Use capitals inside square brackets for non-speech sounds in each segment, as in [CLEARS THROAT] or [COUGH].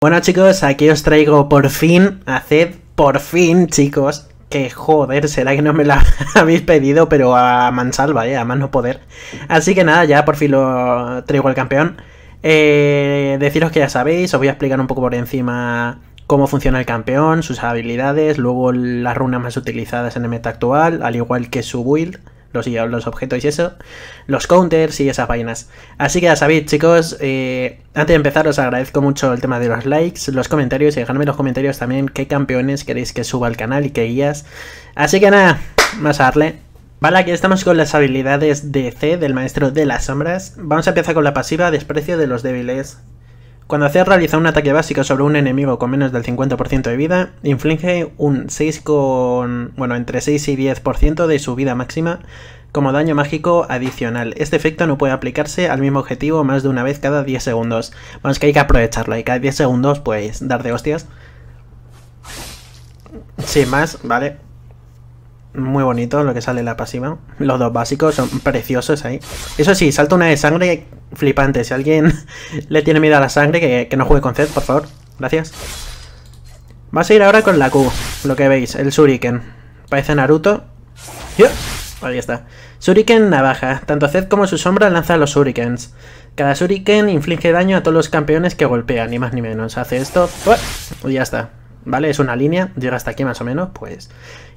Bueno chicos, aquí os traigo por fin, haced por fin chicos, que joder, será que no me la [LAUGHS] habéis pedido, pero a mansalva, eh, a más no poder. Así que nada, ya por fin lo traigo al campeón. Eh, deciros que ya sabéis, os voy a explicar un poco por encima cómo funciona el campeón, sus habilidades, luego las runas más utilizadas en el meta actual, al igual que su build los, objetos y eso, los counters y esas vainas. Así que ya sabéis, chicos, eh, antes de empezar os agradezco mucho el tema de los likes, los comentarios y dejadme en los comentarios también qué campeones queréis que suba al canal y qué guías. Así que nada, más a darle. Vale, aquí estamos con las habilidades de C del Maestro de las Sombras. Vamos a empezar con la pasiva Desprecio de los Débiles. Cuando Acer realiza un ataque básico sobre un enemigo con menos del 50% de vida, inflige un 6 con, bueno, entre 6 y 10% de su vida máxima como daño mágico adicional. Este efecto no puede aplicarse al mismo objetivo más de una vez cada 10 segundos. Vamos que hay que aprovecharlo y cada 10 segundos pues dar de hostias. Sin más, vale. Muy bonito lo que sale la pasiva. Los dos básicos son preciosos ahí. Eso sí, salta una de sangre flipante. Si alguien [LAUGHS] le tiene miedo a la sangre, que, no juegue con Zed, por favor. Gracias. Vas a ir ahora con la Q, lo que veis, el Shuriken. Parece Naruto. ¡Yup! Ahí está. Shuriken navaja. Tanto Zed como su sombra lanzan los Shurikens. Cada Shuriken inflige daño a todos los campeones que golpea, ni más ni menos. Hace esto. Y ya está. ¿Vale? Es una línea. Llega hasta aquí más o menos. Pues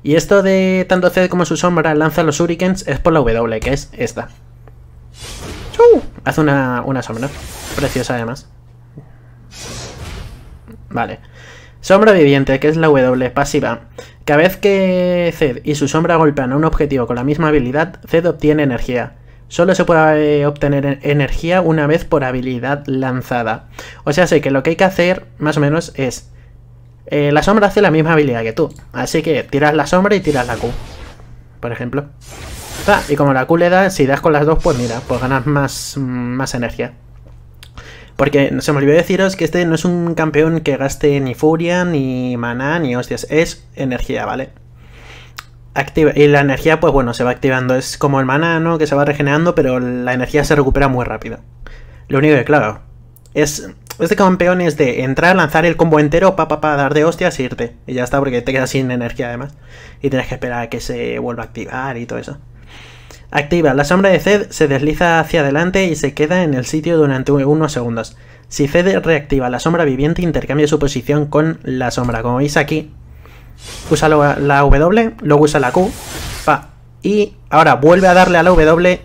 y esto de tanto Zed como su sombra lanza los hurricanes es por la W, que es esta. Hace una, una sombra. Preciosa además. Vale. Sombra viviente, que es la W pasiva. Cada vez que Zed y su sombra golpean a un objetivo con la misma habilidad, Zed obtiene energía. Solo se puede eh, obtener e-, energía una vez por habilidad lanzada. O sea, sé que lo que hay que hacer, más o menos, es eh, la sombra hace la misma habilidad que tú. Así que tiras la sombra y tiras la Q. Por ejemplo. Ah, y como la Q le das, si das con las dos, pues mira, pues ganas más, mm, más energía. Porque se me olvidó deciros que este no es un campeón que gaste ni furia, ni maná, ni hostias. Es energía, ¿vale? Activa. Y la energía, pues bueno, se va activando. Es como el maná, ¿no? Que se va regenerando, pero la energía se recupera muy rápido. Lo único que, claro, es este campeón es de entrar, lanzar el combo entero, pa, pa, pa, dar de hostias e irte. Y ya está, porque te quedas sin energía además. Y tienes que esperar a que se vuelva a activar y todo eso. Activa. La sombra de Zed se desliza hacia adelante y se queda en el sitio durante unos segundos. Si Zed reactiva la sombra viviente, intercambia su posición con la sombra. Como veis aquí, usa la W, luego usa la Q, pa, y ahora vuelve a darle a la W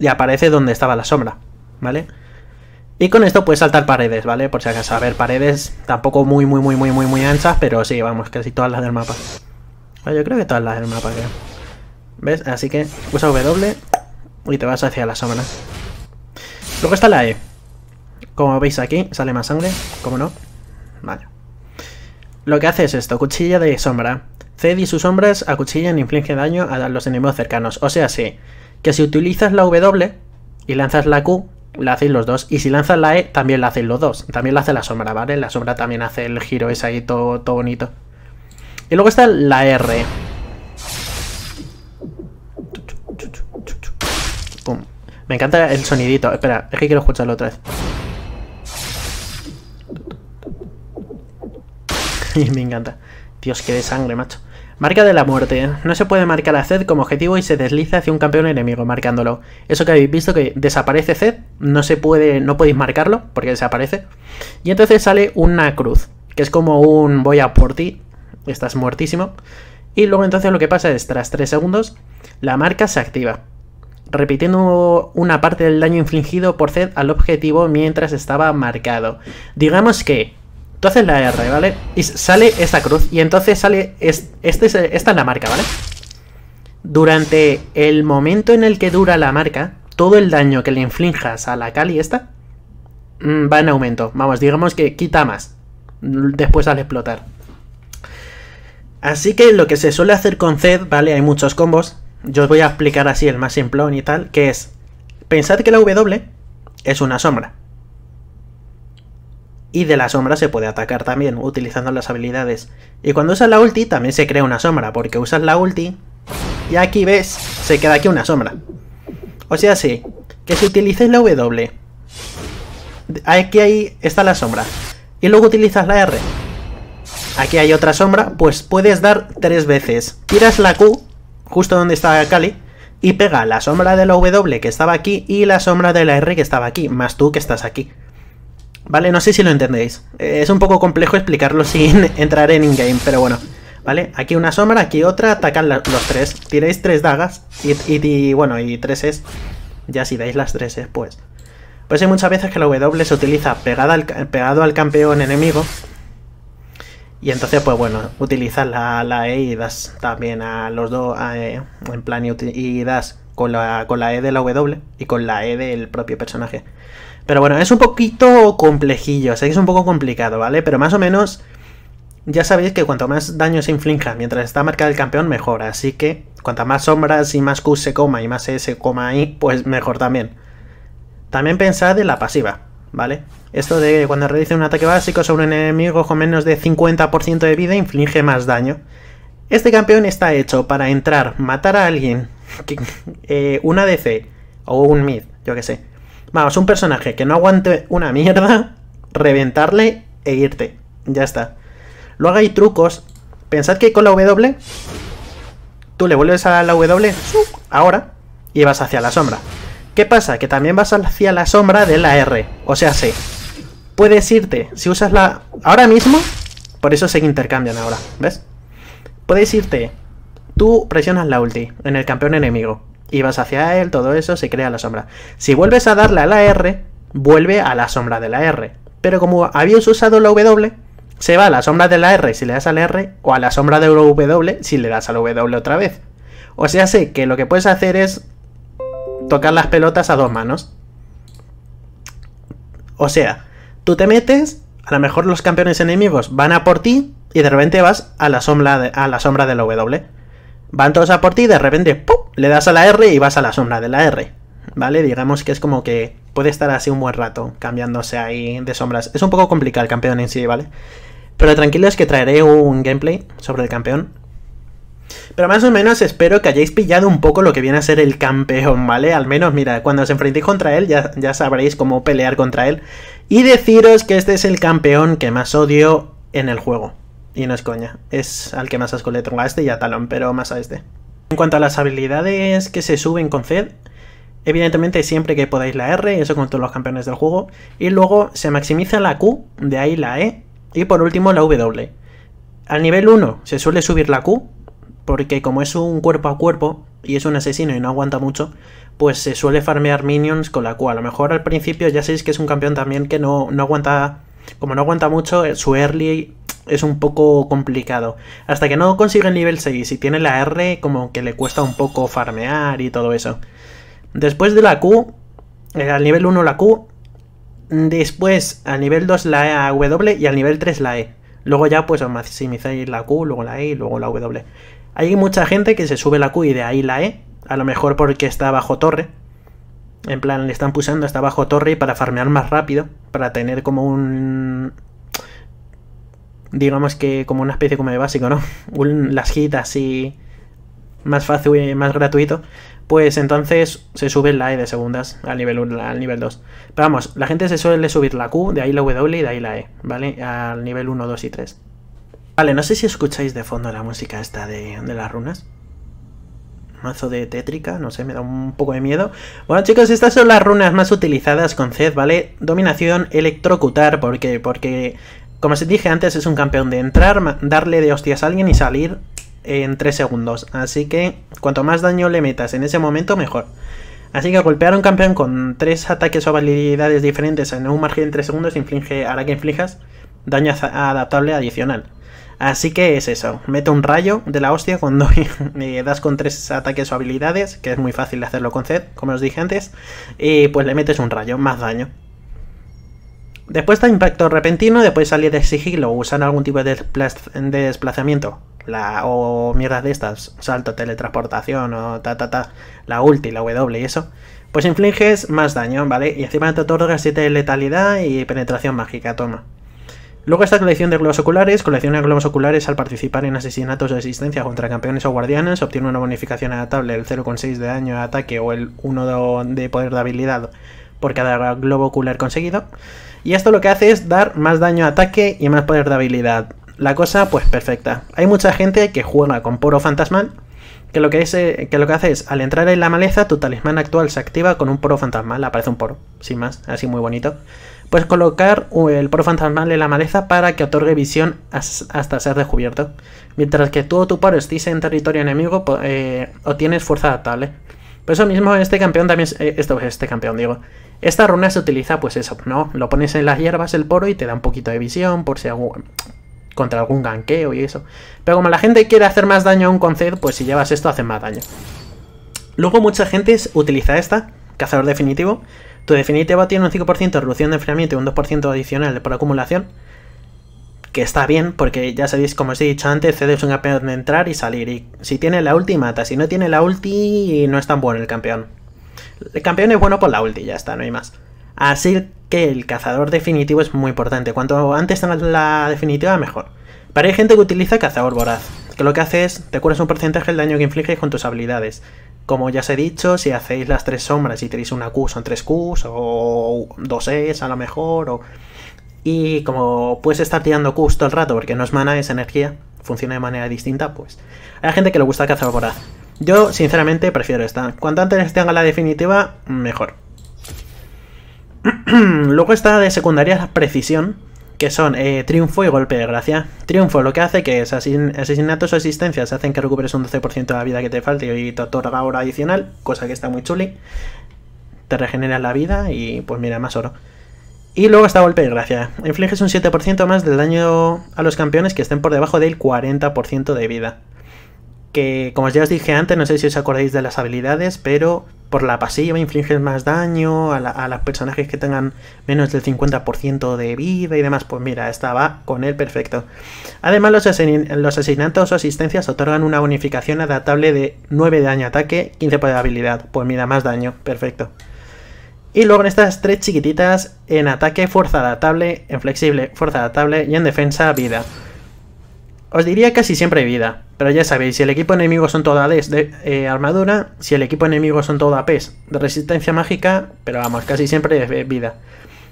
y aparece donde estaba la sombra, ¿vale? Y con esto puedes saltar paredes, ¿vale? Por si acaso, a ver, paredes tampoco muy, muy, muy, muy, muy, muy anchas, pero sí, vamos, casi todas las del mapa. Ah, yo creo que todas las del mapa, creo. ¿Ves? Así que usa W y te vas hacia la sombra. Luego está la E. Como veis aquí, sale más sangre, ¿cómo no. Vale. Lo que hace es esto, cuchilla de sombra. C y sus sombras acuchillan e infligen daño a los enemigos cercanos. O sea, sí, que si utilizas la W y lanzas la Q, la hacéis los dos. Y si lanzas la E, también la hacéis los dos. También la hace la sombra, ¿vale? La sombra también hace el giro ese ahí todo, bonito. Y luego está la R. Me encanta el sonidito. Espera, es que quiero escucharlo otra vez. [LAUGHS] me encanta. Dios, qué de sangre, macho. Marca de la muerte. No se puede marcar a Zed como objetivo y se desliza hacia un campeón enemigo marcándolo. Eso que habéis visto que desaparece Zed, no se puede, no podéis marcarlo porque desaparece. Y entonces sale una cruz, que es como un voy a por ti, estás muertísimo. Y luego entonces lo que pasa es, tras 3 segundos, la marca se activa, repitiendo una parte del daño infligido por Zed al objetivo mientras estaba marcado. Digamos que Tú haces la R, ¿vale? Y sale esta cruz. Y entonces sale... este, esta es la marca, ¿vale? Durante el momento en el que dura la marca, todo el daño que le inflinjas a la Kali esta mm, va en aumento. Vamos, digamos que quita más después al explotar. Así que lo que se suele hacer con Zed, ¿vale? Hay muchos combos. Yo os voy a explicar así el más simple y tal, que es... Pensad que la W es una sombra, y de la sombra se puede atacar también utilizando las habilidades. Y cuando usas la ulti también se crea una sombra, porque usas la ulti y aquí ves, se queda aquí una sombra. O sea, sí, que si utilizas la W, aquí ahí está la sombra, y luego utilizas la R, aquí hay otra sombra, pues puedes dar tres veces. Tiras la Q, justo donde está Kali, y pega la sombra de la W que estaba aquí y la sombra de la R que estaba aquí, más tú que estás aquí. ¿Vale? No sé si lo entendéis. Eh, es un poco complejo explicarlo sin [LAUGHS] entrar en in-game, pero bueno. ¿Vale? Aquí una sombra, aquí otra, atacan los tres. Tiréis tres dagas y, bueno, y tres es. Ya si dais las tres es, pues. Pues hay muchas veces que la W se utiliza pegada pegado al campeón enemigo. Y entonces, pues bueno, utilizas la, E y das también a los dos eh, en plan y, y das con la, con la E de la W y con la E del propio personaje. Pero bueno, es un poquito complejillo, es un poco complicado, ¿vale? Pero más o menos ya sabéis que cuanto más daño se inflinja mientras está marcado el campeón, mejor. Así que cuanta más sombras y más Q se coma y más S se coma ahí, pues mejor también. También pensad en la pasiva, ¿vale? Esto de cuando realice un ataque básico sobre un enemigo con menos de 50% de vida inflige más daño. Este campeón está hecho para entrar, matar a alguien, [LAUGHS] eh, una DC o un mid, yo que sé, Vamos, un personaje que no aguante una mierda, reventarle e irte. Ya está. Luego hay trucos. Pensad que con la W, tú le vuelves a la W, ahora, y vas hacia la sombra. ¿Qué pasa? Que también vas hacia la sombra de la R, o sea, C. Puedes irte, si usas la... Ahora mismo, por eso se intercambian ahora, ¿ves? Puedes irte, tú presionas la ulti en el campeón enemigo, y vas hacia él, todo eso, se crea la sombra. Si vuelves a darle a la R, vuelve a la sombra de la R. Pero como habías usado la W, se va a la sombra de la R si le das a la R, o a la sombra de la W si le das a la W otra vez. O sea, sé que lo que puedes hacer es tocar las pelotas a dos manos. O sea, tú te metes, a lo mejor los campeones enemigos van a por ti y de repente vas a la sombra de, a la, sombra de la W. Van todos a por ti y de repente ¡pum! le das a la R y vas a la sombra de la R, ¿vale? Digamos que es como que puede estar así un buen rato cambiándose ahí de sombras. Es un poco complicado el campeón en sí, ¿vale? Pero tranquilo es que traeré un gameplay sobre el campeón. Pero más o menos espero que hayáis pillado un poco lo que viene a ser el campeón, ¿vale? Al menos, mira, cuando os enfrentéis contra él ya, ya sabréis cómo pelear contra él. Y deciros que este es el campeón que más odio en el juego. Y no es coña, es al que más asco le tengo a este y a Talon, pero más a este. En cuanto a las habilidades que se suben con Zed, evidentemente siempre que podáis la R, eso con todos los campeones del juego, y luego se maximiza la Q, de ahí la E, y por último la W. Al nivel 1 se suele subir la Q, porque como es un cuerpo a cuerpo y es un asesino y no aguanta mucho, pues se suele farmear minions con la Q. A lo mejor al principio ya sabéis que es un campeón también que no, no aguanta, como no aguanta mucho, eh, su early es un poco complicado. Hasta que no consigue el nivel 6 y tiene la R, como que le cuesta un poco farmear y todo eso. Después de la Q, eh, al nivel 1 la Q, después al nivel 2 la e, W y al nivel 3 la E. Luego ya pues maximizáis la Q, luego la E y luego la W. Hay mucha gente que se sube la Q y de ahí la E, a lo mejor porque está bajo torre. En plan, le están pulsando, hasta bajo torre y para farmear más rápido, para tener como un, digamos que como una especie como de básico, ¿no? [LAUGHS] las hits así más fácil y más gratuito, pues entonces se sube la E de segundas al nivel al nivel 2. Pero vamos, la gente se suele subir la Q, de ahí la W y de ahí la E, ¿vale? Al nivel 1, 2 y 3. Vale, no sé si escucháis de fondo la música esta de, de las runas. Mazo de tétrica, no sé, me da un poco de miedo. Bueno chicos, estas son las runas más utilizadas con Zed, ¿vale? Dominación, electrocutar, porque, porque como os dije antes, es un campeón de entrar, darle de hostias a alguien y salir en 3 segundos. Así que cuanto más daño le metas en ese momento, mejor. Así que golpear a un campeón con 3 ataques o habilidades diferentes en un margen de 3 segundos inflige, hará que inflijas daño adaptable adicional. Así que es eso, mete un rayo de la hostia cuando [LAUGHS] das con tres ataques o habilidades, que es muy fácil hacerlo con Zed, como os dije antes, y pues le metes un rayo, más daño. Después está impacto repentino, después salir de sigilo, usan algún tipo de, desplazamiento. La, o mierda de estas, salto, teletransportación o ta ta ta, la ulti, la W y eso. Pues infliges más daño, ¿vale? Y encima te otorga 7 de letalidad y penetración mágica, toma. Luego está colección de globos oculares, colecciona globos oculares al participar en asesinatos o asistencia contra campeones o guardianes, obtiene una bonificación adaptable del 0,6 de daño de ataque o el 1 de poder de habilidad por cada globo ocular conseguido. Y esto lo que hace es dar más daño a ataque y más poder de habilidad. La cosa, pues perfecta. Hay mucha gente que juega con poro fantasmal, que lo que, que lo que hace es, al entrar en la maleza, tu talismán actual se activa con un poro fantasmal, aparece un poro, sin más, así muy bonito. Puedes colocar uh, el poro fantasmal en la maleza para que otorgue visión hasta ser descubierto. Mientras que tú o tu poro estés en territorio enemigo, O eh, tienes fuerza adaptable. Por eso mismo este campeón también eh, esto es este campeón, digo. Esta runa se utiliza pues eso, ¿no? Lo pones en las hierbas el poro y te da un poquito de visión por si contra algún ganqueo y eso. Pero como la gente quiere hacer más daño a un conced, pues si llevas esto hace más daño. Luego mucha gente utiliza esta, cazador definitivo. Tu definitivo tiene un 5% de reducción de enfriamiento y un 2% adicional por acumulación. Que está bien, porque ya sabéis, como os he dicho antes, cedes un campeón de entrar y salir. Y si tiene la ulti, mata. Si no tiene la ulti, no es tan bueno el campeón. El campeón es bueno por la ulti, ya está, no hay más. Así que el cazador definitivo es muy importante. Cuanto antes tengas la definitiva, mejor. Pero hay gente que utiliza cazador voraz, que lo que hace es, te curas un porcentaje del daño que infliges con tus habilidades. Como ya os he dicho, si hacéis las tres sombras y tenéis una Q, son tres Qs, o dos Es a lo mejor, o... Y como puedes estar tirando Qs todo el rato, porque no es mana, es energía, funciona de manera distinta, pues... Hay gente que le gusta cazador voraz. Yo, sinceramente, prefiero esta. Cuanto antes tenga la definitiva, mejor. [CLEARS THROAT] Luego está de secundaria precisión, que son eh, triunfo y golpe de gracia. Triunfo lo que hace que es asesinatos o asistencias hacen que recuperes un 12% de la vida que te falte y te otorga hora adicional, cosa que está muy chuli. Te regenera la vida y pues mira, más oro. Y luego está golpe de gracia. Infliges un 7% más del daño a los campeones que estén por debajo del 40% de vida que como ya os dije antes, no sé si os acordáis de las habilidades, pero por la pasiva infliges más daño a, los personajes que tengan menos del 50% de vida y demás. Pues mira, esta va con él perfecto. Además, los, asesinatos o asistencias otorgan una bonificación adaptable de 9 de daño ataque, 15 de habilidad. Pues mira, más daño, perfecto. Y luego en estas tres chiquititas, en ataque, fuerza adaptable, en flexible, fuerza adaptable y en defensa, vida. Os diría casi siempre vida, pero ya sabéis, si el equipo enemigo son todas ADs de eh, armadura, si el equipo enemigo son toda APs de resistencia mágica, pero vamos, casi siempre es vida.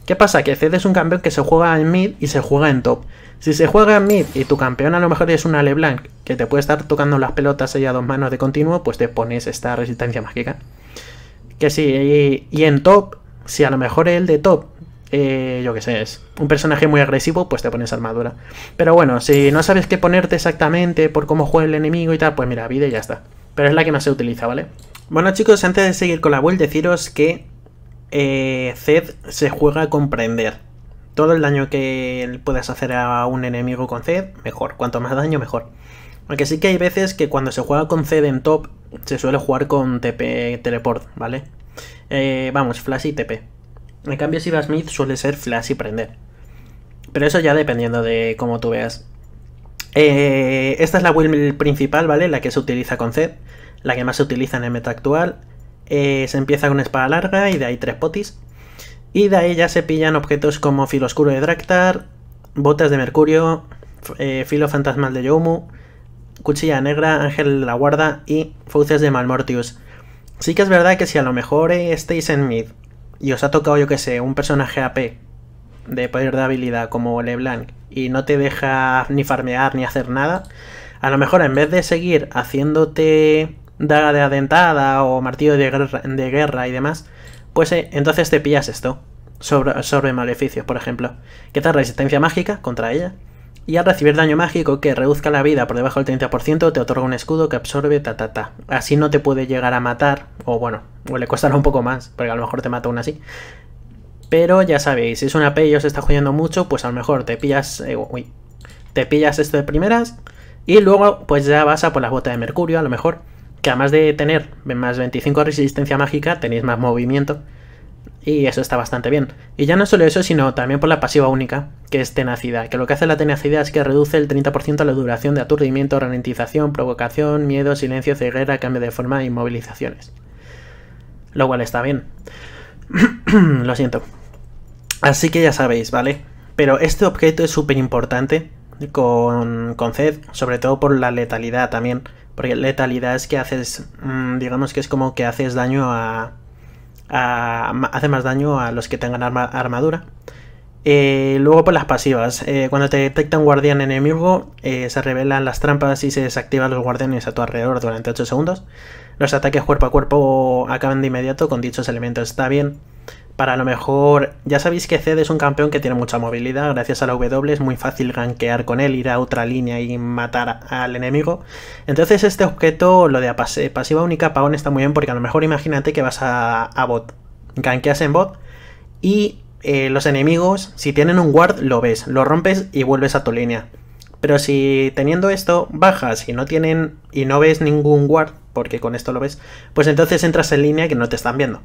¿Qué pasa? Que Zed es un campeón que se juega en mid y se juega en top. Si se juega en mid y tu campeón a lo mejor es una LeBlanc, que te puede estar tocando las pelotas ahí a dos manos de continuo, pues te pones esta resistencia mágica. Que sí, y, y en top, si a lo mejor el de top eh, yo qué sé, es un personaje muy agresivo, pues te pones armadura. Pero bueno, si no sabes qué ponerte exactamente por cómo juega el enemigo y tal, pues mira, vida y ya está. Pero es la que más se utiliza, ¿vale? Bueno chicos, antes de seguir con la build, deciros que eh, Zed se juega a comprender. Todo el daño que puedas hacer a un enemigo con Zed, mejor. Cuanto más daño, mejor. Aunque sí que hay veces que cuando se juega con Zed en top, se suele jugar con TP Teleport, ¿vale? Eh, vamos, Flash y TP. En cambio, a Smith suele ser flash y prender. Pero eso ya dependiendo de cómo tú veas. Eh, esta es la Will principal, ¿vale? La que se utiliza con Zed, la que más se utiliza en el meta actual. Eh, se empieza con espada larga y de ahí tres potis. Y de ahí ya se pillan objetos como filo oscuro de Draktar, botas de mercurio, eh, filo fantasmal de Yomu, cuchilla negra, ángel de la guarda y fauces de Malmortius. Sí que es verdad que si a lo mejor estéis en mid y os ha tocado, yo que sé, un personaje AP de poder de habilidad como LeBlanc y no te deja ni farmear ni hacer nada, a lo mejor en vez de seguir haciéndote daga de adentada o martillo de guerra, y demás, pues eh, entonces te pillas esto sobre, maleficios, por ejemplo, ¿Qué tal resistencia mágica contra ella y al recibir daño mágico que reduzca la vida por debajo del 30%, te otorga un escudo que absorbe ta ta ta. Así no te puede llegar a matar, o bueno, o le costará un poco más, porque a lo mejor te mata aún así. Pero ya sabéis, si es una P y os está jodiendo mucho, pues a lo mejor te pillas. Eh, uy, te pillas esto de primeras. Y luego, pues ya vas a por las botas de mercurio, a lo mejor. Que además de tener más 25 resistencia mágica, tenéis más movimiento. Y eso está bastante bien. Y ya no solo eso, sino también por la pasiva única, que es tenacidad, que lo que hace la tenacidad es que reduce el 30% la duración de aturdimiento, ralentización, provocación, miedo, silencio, ceguera, cambio de forma e inmovilizaciones. Lo cual está bien. [CLEARS THROAT] lo siento. Así que ya sabéis, ¿vale? Pero este objeto es súper importante con, con Zed, sobre todo por la letalidad también. Porque letalidad es que haces, mm, digamos que es como que haces daño a, hace más daño a los que tengan armadura. Eh, luego por pues, las pasivas, eh, cuando te detecta un guardián enemigo, eh, se revelan las trampas y se desactivan los guardianes a tu alrededor durante 8 segundos. Los ataques cuerpo a cuerpo acaban de inmediato con dichos elementos. Está bien para lo mejor. Ya sabéis que Zed es un campeón que tiene mucha movilidad, gracias a la W es muy fácil gankear con él, ir a otra línea y matar al enemigo. Entonces, este objeto, lo de pasiva única pagón, está muy bien porque a lo mejor imagínate que vas a, bot, gankeas en bot y eh, los enemigos, si tienen un ward, lo ves, lo rompes y vuelves a tu línea. Pero si teniendo esto bajas y no tienen y no ves ningún guard, porque con esto lo ves, pues entonces entras en línea que no te están viendo.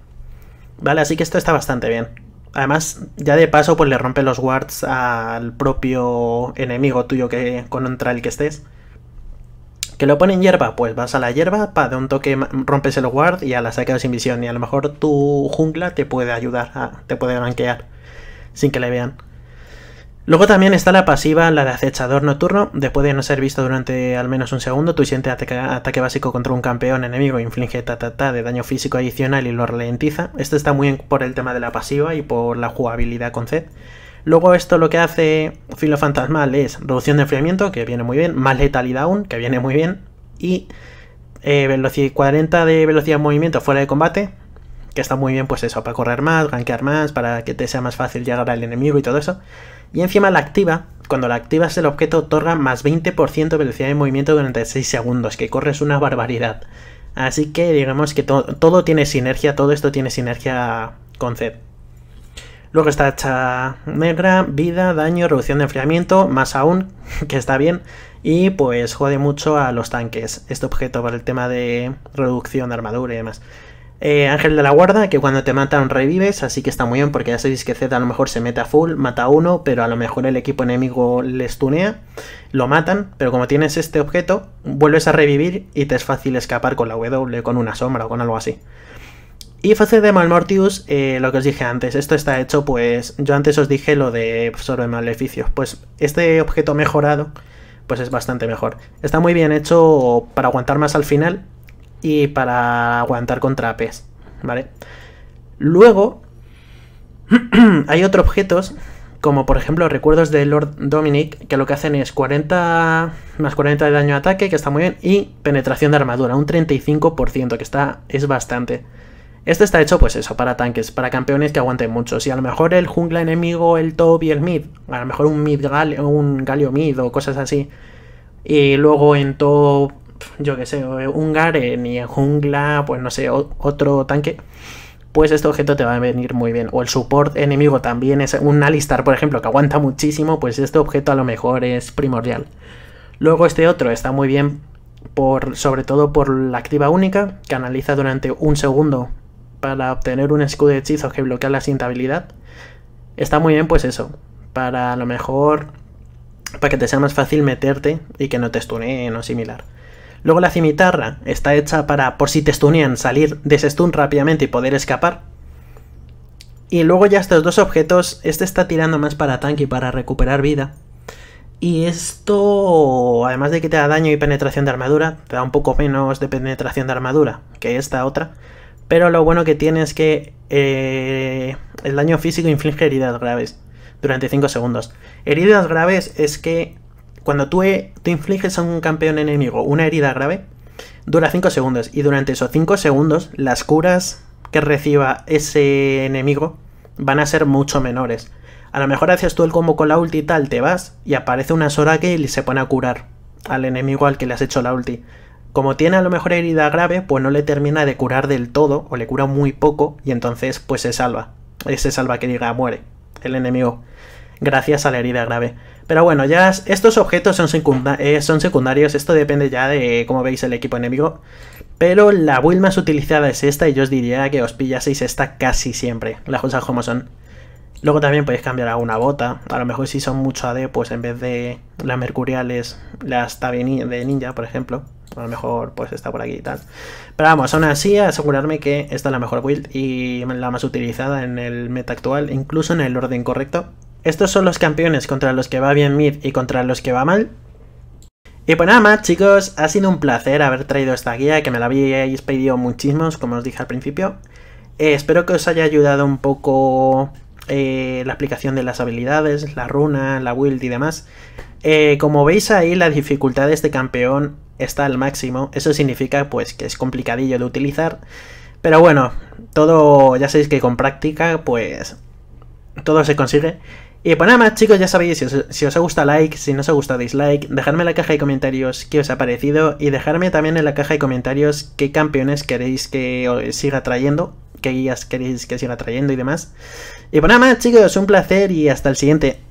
¿Vale? Así que esto está bastante bien. Además, ya de paso, pues le rompe los wards al propio enemigo tuyo que un el que estés. ¿Que lo pone en hierba? Pues vas a la hierba, pa, de un toque rompes el ward y a la sacas sin visión. Y a lo mejor tu jungla te puede ayudar, a, te puede blanquear sin que le vean. Luego también está la pasiva, la de acechador nocturno. Después de no ser visto durante al menos un segundo, tu siguiente ataque, básico contra un campeón enemigo inflige ta, ta, ta de daño físico adicional y lo ralentiza. Esto está muy por el tema de la pasiva y por la jugabilidad con Z. Luego esto lo que hace Filo Fantasmal es reducción de enfriamiento, que viene muy bien, más letalidad aún, que viene muy bien, y eh, velocidad 40 de velocidad de movimiento fuera de combate, que está muy bien pues eso, para correr más, gankear más, para que te sea más fácil llegar al enemigo y todo eso. Y encima la activa, cuando la activas el objeto otorga más 20% de velocidad de movimiento durante 6 segundos, que es una barbaridad. Así que digamos que todo tiene sinergia, todo esto tiene sinergia con Zed. Luego está hecha negra, vida, daño, reducción de enfriamiento, más aún, [LAUGHS] que está bien. Y pues jode mucho a los tanques, este objeto para el tema de reducción de armadura y demás. Eh, Ángel de la Guarda, que cuando te matan revives, así que está muy bien porque ya sabéis que Z a lo mejor se mete a full, mata a uno, pero a lo mejor el equipo enemigo les tunea, lo matan, pero como tienes este objeto, vuelves a revivir y te es fácil escapar con la W, con una sombra o con algo así. Y fase de Malmortius, eh, lo que os dije antes, esto está hecho pues, yo antes os dije lo de de maleficios, pues este objeto mejorado pues es bastante mejor. Está muy bien hecho para aguantar más al final, y para aguantar contra APs e ¿vale? Luego, [CLEARS THROAT] hay otros objetos, como por ejemplo recuerdos de Lord Dominic, que lo que hacen es 40 más 40 de daño de ataque, que está muy bien, y penetración de armadura, un 35%, que está, es bastante. Este está hecho, pues eso, para tanques, para campeones que aguanten mucho. Si a lo mejor el jungla enemigo, el top y el mid, a lo mejor un mid galio, un galio mid o cosas así, y luego en top yo que sé, Hungar ni en jungla, pues no sé, otro tanque, pues este objeto te va a venir muy bien. O el support enemigo también es un Alistar, por ejemplo, que aguanta muchísimo, pues este objeto a lo mejor es primordial. Luego este otro está muy bien sobre todo por la activa única, que analiza durante un segundo para obtener un escudo de hechizo que bloquea la sintabilidad Está muy bien, pues eso, para a lo mejor, para que te sea más fácil meterte y que no te estuneen o similar. Luego la cimitarra está hecha para, por si te stunean, salir de ese stun rápidamente y poder escapar. Y luego ya estos dos objetos, este está tirando más para tanque y para recuperar vida. Y esto, además de que te da daño y penetración de armadura, te da un poco menos de penetración de armadura que esta otra. Pero lo bueno que tiene es que eh, el daño físico inflige heridas graves durante 5 segundos. Heridas graves es que cuando tú, eh, te infliges a un campeón enemigo una herida grave, dura 5 segundos y durante esos 5 segundos las curas que reciba ese enemigo van a ser mucho menores. A lo mejor haces tú el combo con la ulti y tal, te vas y aparece una Sora que se pone a curar al enemigo al que le has hecho la ulti. Como tiene a lo mejor herida grave, pues no le termina de curar del todo o le cura muy poco y entonces pues se salva. Ese salva que diga muere el enemigo gracias a la herida grave. Pero bueno, ya estos objetos eh, son, secundarios, esto depende ya de cómo veis el equipo enemigo. Pero la build más utilizada es esta y yo os diría que os pillaseis esta casi siempre, las cosas como son. Luego también podéis cambiar a una bota, a lo mejor si son mucho AD, pues en vez de las mercuriales, las tabi de ninja, por ejemplo. A lo mejor pues está por aquí y tal. Pero vamos, aún así asegurarme que esta es la mejor build y la más utilizada en el meta actual, incluso en el orden correcto. Estos son los campeones contra los que va bien Mid y contra los que va mal. Y pues nada más chicos, ha sido un placer haber traído esta guía que me la habíais pedido muchísimos, como os dije al principio. Eh, espero que os haya ayudado un poco eh, la aplicación de las habilidades, la runa, la build y demás. Eh, como veis ahí, la dificultad de este campeón está al máximo. Eso significa pues que es complicadillo de utilizar. Pero bueno, todo, ya sabéis que con práctica, pues todo se consigue. Y nada más chicos, ya sabéis, si os, ha os, gusta like, si no os ha gustado dislike, dejadme en la caja de comentarios qué os ha parecido y dejadme también en la caja de comentarios qué campeones queréis que os siga trayendo, qué guías queréis que siga trayendo y demás. Y pues nada más, chicos, un placer y hasta el siguiente.